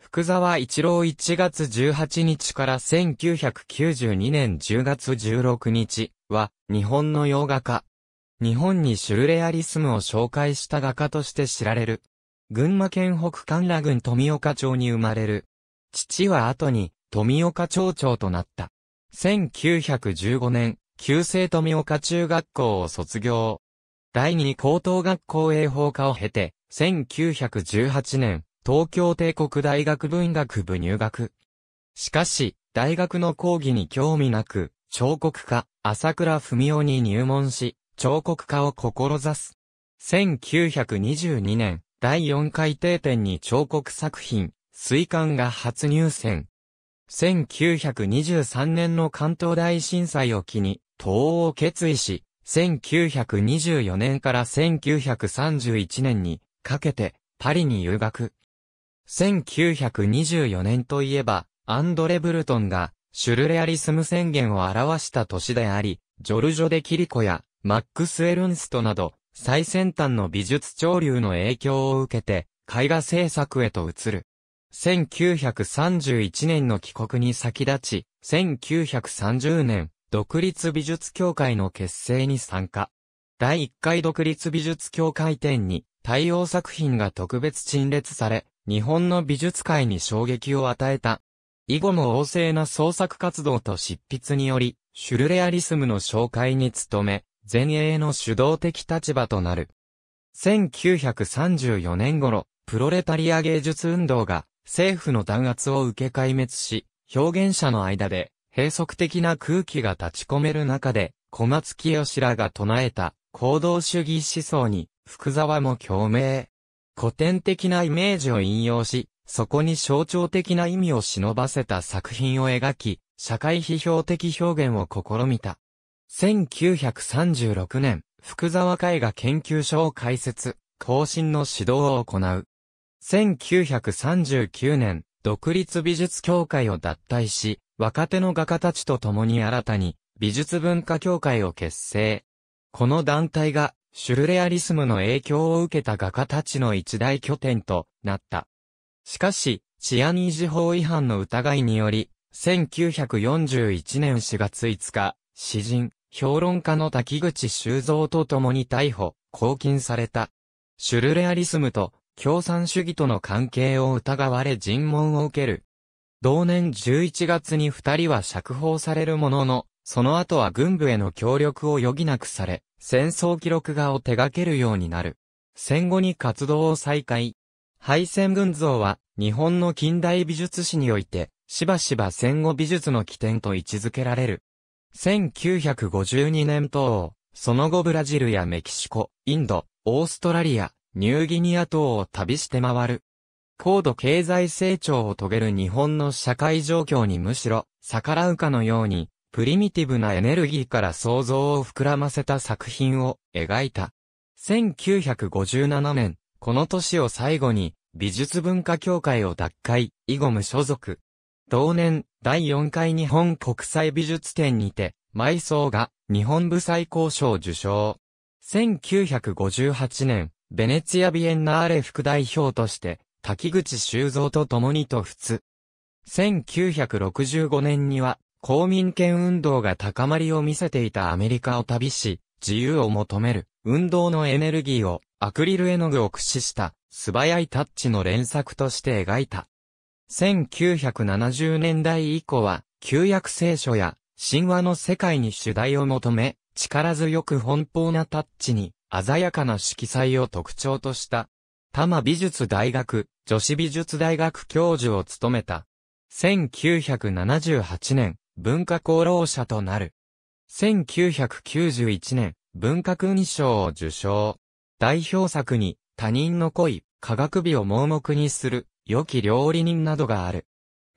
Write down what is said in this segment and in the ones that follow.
福沢一郎1月18日から1992年10月16日は日本の洋画家。日本にシュルレアリスムを紹介した画家として知られる。群馬県北関羅郡富岡町に生まれる。父は後に富岡町長となった。1915年、旧制富岡中学校を卒業。第二高等学校英法科を経て、1918年、東京帝国大学文学部入学。しかし、大学の講義に興味なく、彫刻家、朝倉文夫に入門し、彫刻家を志す。1922年、第4回定点に彫刻作品、水管が初入選。1923年の関東大震災を機に、東欧を決意し、1924年から1931年にかけてパリに留学。1924年といえば、アンドレ・ブルトンが、シュルレアリスム宣言を表した年であり、ジョルジョ・デ・キリコや、マックス・エルンストなど、最先端の美術潮流の影響を受けて、絵画制作へと移る。1931年の帰国に先立ち、1930年、独立美術協会の結成に参加。第1回独立美術協会展に、対応作品が特別陳列され、日本の美術界に衝撃を与えた。以後も旺盛な創作活動と執筆により、シュルレアリスムの紹介に努め、前衛の主導的立場となる。1934年頃、プロレタリア芸術運動が政府の弾圧を受け壊滅し、表現者の間で閉塞的な空気が立ち込める中で、小松清らが唱えた行動主義思想に福沢も共鳴。古典的なイメージを引用し、そこに象徴的な意味を忍ばせた作品を描き、社会批評的表現を試みた。1936年、福沢絵画研究所を開設、後進の指導を行う。1939年、独立美術協会を脱退し、若手の画家たちと共に新たに美術文化協会を結成。この団体がシュルレアリスムの影響を受けた画家たちの一大拠点となった。しかし、治安維持法違反の疑いにより、1941年4月5日、詩人、評論家の滝口修造と共に逮捕、拘禁された。シュルレアリスムと共産主義との関係を疑われ尋問を受ける。同年11月に二人は釈放されるものの、その後は軍部への協力を余儀なくされ、戦争記録画を手掛けるようになる。戦後に活動を再開。敗戦群像は、日本の近代美術史において、しばしば戦後美術の起点と位置づけられる。1952年等、その後ブラジルやメキシコ、インド、オーストラリア、ニューギニア等を旅して回る。高度経済成長を遂げる日本の社会状況にむしろ、逆らうかのように、プリミティブなエネルギーから想像を膨らませた作品を描いた。1957年、この年を最後に、美術文化協会を脱会、イゴム所属。同年、第4回日本国際美術展にて、埋葬が日本部最高賞受賞。1958年、ベネツィア・ビエンナーレ副代表として、滝口修造と共にと普1965年には、公民権運動が高まりを見せていたアメリカを旅し、自由を求める、運動のエネルギーを、アクリル絵の具を駆使した、素早いタッチの連作として描いた。1970年代以降は、旧約聖書や、神話の世界に主題を求め、力強く奔放なタッチに、鮮やかな色彩を特徴とした。多摩美術大学、女子美術大学教授を務めた。1978年、文化功労者となる。1991年、文化勲章を受賞。代表作に、他人の恋、科学美を盲目にする、良き料理人などがある。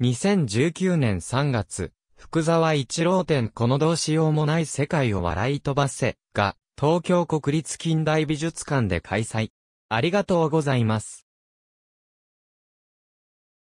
2019年3月、福沢一郎展このどうしようもない世界を笑い飛ばせ、が、東京国立近代美術館で開催。ありがとうございます。